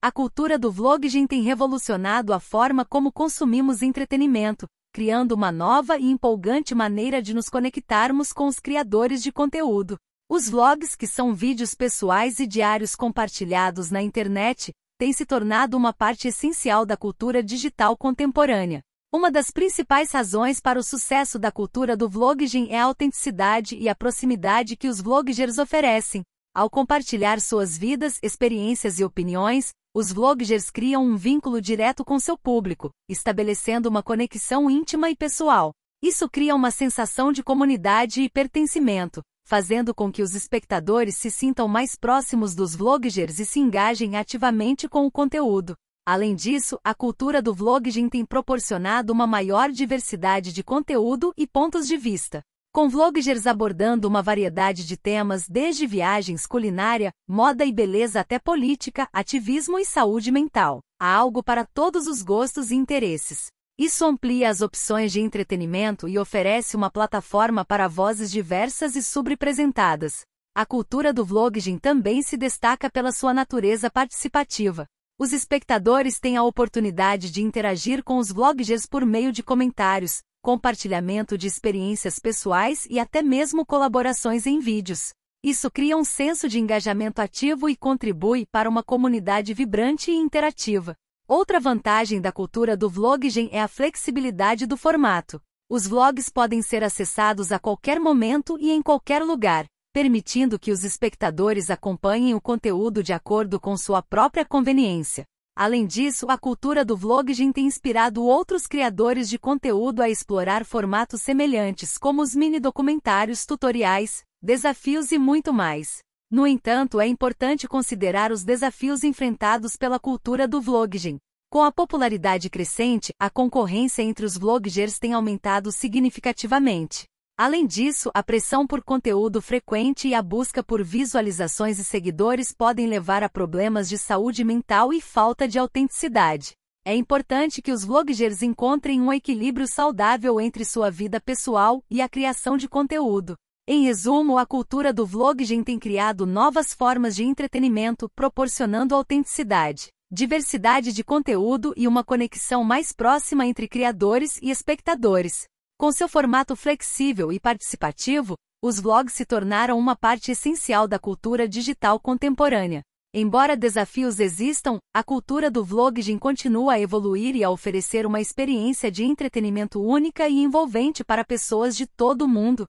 A cultura do vlogging tem revolucionado a forma como consumimos entretenimento, criando uma nova e empolgante maneira de nos conectarmos com os criadores de conteúdo. Os vlogs, que são vídeos pessoais e diários compartilhados na internet, têm se tornado uma parte essencial da cultura digital contemporânea. Uma das principais razões para o sucesso da cultura do vlogging é a autenticidade e a proximidade que os vloggers oferecem. Ao compartilhar suas vidas, experiências e opiniões, os vloggers criam um vínculo direto com seu público, estabelecendo uma conexão íntima e pessoal. Isso cria uma sensação de comunidade e pertencimento, fazendo com que os espectadores se sintam mais próximos dos vloggers e se engajem ativamente com o conteúdo. Além disso, a cultura do vlogging tem proporcionado uma maior diversidade de conteúdo e pontos de vista com vloggers abordando uma variedade de temas desde viagens, culinária, moda e beleza até política, ativismo e saúde mental. Há algo para todos os gostos e interesses. Isso amplia as opções de entretenimento e oferece uma plataforma para vozes diversas e subrepresentadas. A cultura do vlogging também se destaca pela sua natureza participativa. Os espectadores têm a oportunidade de interagir com os vloggers por meio de comentários, compartilhamento de experiências pessoais e até mesmo colaborações em vídeos. Isso cria um senso de engajamento ativo e contribui para uma comunidade vibrante e interativa. Outra vantagem da cultura do vloggen é a flexibilidade do formato. Os vlogs podem ser acessados a qualquer momento e em qualquer lugar, permitindo que os espectadores acompanhem o conteúdo de acordo com sua própria conveniência. Além disso, a cultura do vlogging tem inspirado outros criadores de conteúdo a explorar formatos semelhantes como os mini documentários, tutoriais, desafios e muito mais. No entanto, é importante considerar os desafios enfrentados pela cultura do vlogging. Com a popularidade crescente, a concorrência entre os vloggers tem aumentado significativamente. Além disso, a pressão por conteúdo frequente e a busca por visualizações e seguidores podem levar a problemas de saúde mental e falta de autenticidade. É importante que os vloggers encontrem um equilíbrio saudável entre sua vida pessoal e a criação de conteúdo. Em resumo, a cultura do vlogging tem criado novas formas de entretenimento, proporcionando autenticidade, diversidade de conteúdo e uma conexão mais próxima entre criadores e espectadores. Com seu formato flexível e participativo, os vlogs se tornaram uma parte essencial da cultura digital contemporânea. Embora desafios existam, a cultura do vlogging continua a evoluir e a oferecer uma experiência de entretenimento única e envolvente para pessoas de todo o mundo.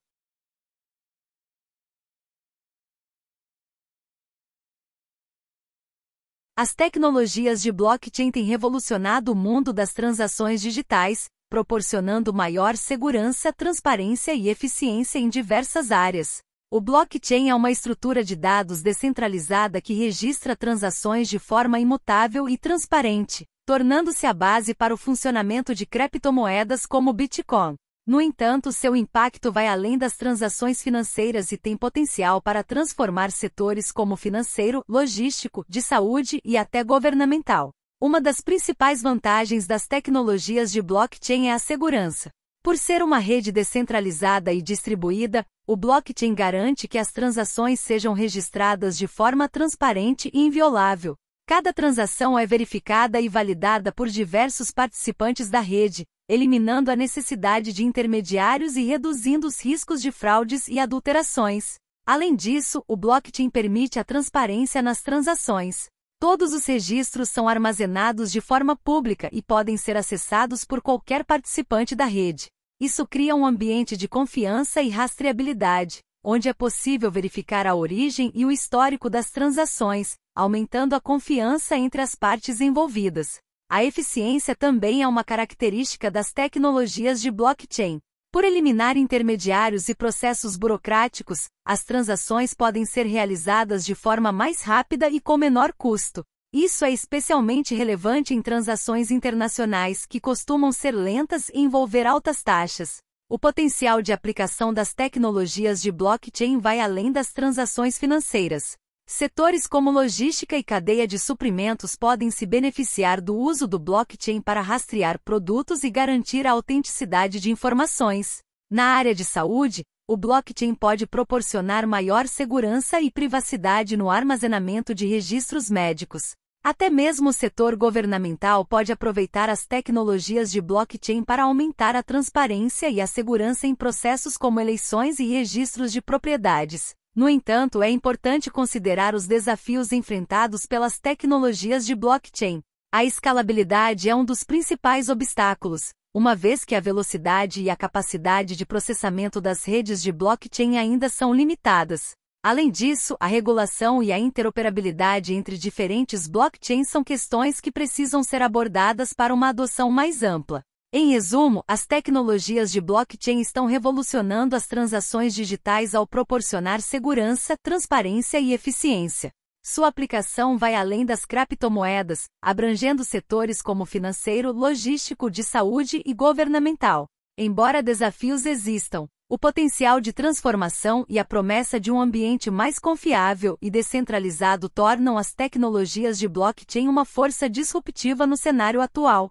As tecnologias de blockchain têm revolucionado o mundo das transações digitais, proporcionando maior segurança, transparência e eficiência em diversas áreas. O blockchain é uma estrutura de dados descentralizada que registra transações de forma imutável e transparente, tornando-se a base para o funcionamento de criptomoedas como Bitcoin. No entanto, seu impacto vai além das transações financeiras e tem potencial para transformar setores como financeiro, logístico, de saúde e até governamental. Uma das principais vantagens das tecnologias de blockchain é a segurança. Por ser uma rede descentralizada e distribuída, o blockchain garante que as transações sejam registradas de forma transparente e inviolável. Cada transação é verificada e validada por diversos participantes da rede, eliminando a necessidade de intermediários e reduzindo os riscos de fraudes e adulterações. Além disso, o blockchain permite a transparência nas transações. Todos os registros são armazenados de forma pública e podem ser acessados por qualquer participante da rede. Isso cria um ambiente de confiança e rastreabilidade, onde é possível verificar a origem e o histórico das transações, aumentando a confiança entre as partes envolvidas. A eficiência também é uma característica das tecnologias de blockchain, por eliminar intermediários e processos burocráticos, as transações podem ser realizadas de forma mais rápida e com menor custo. Isso é especialmente relevante em transações internacionais que costumam ser lentas e envolver altas taxas. O potencial de aplicação das tecnologias de blockchain vai além das transações financeiras. Setores como logística e cadeia de suprimentos podem se beneficiar do uso do blockchain para rastrear produtos e garantir a autenticidade de informações. Na área de saúde, o blockchain pode proporcionar maior segurança e privacidade no armazenamento de registros médicos. Até mesmo o setor governamental pode aproveitar as tecnologias de blockchain para aumentar a transparência e a segurança em processos como eleições e registros de propriedades. No entanto, é importante considerar os desafios enfrentados pelas tecnologias de blockchain. A escalabilidade é um dos principais obstáculos, uma vez que a velocidade e a capacidade de processamento das redes de blockchain ainda são limitadas. Além disso, a regulação e a interoperabilidade entre diferentes blockchains são questões que precisam ser abordadas para uma adoção mais ampla. Em resumo, as tecnologias de blockchain estão revolucionando as transações digitais ao proporcionar segurança, transparência e eficiência. Sua aplicação vai além das criptomoedas, abrangendo setores como financeiro, logístico, de saúde e governamental. Embora desafios existam, o potencial de transformação e a promessa de um ambiente mais confiável e descentralizado tornam as tecnologias de blockchain uma força disruptiva no cenário atual.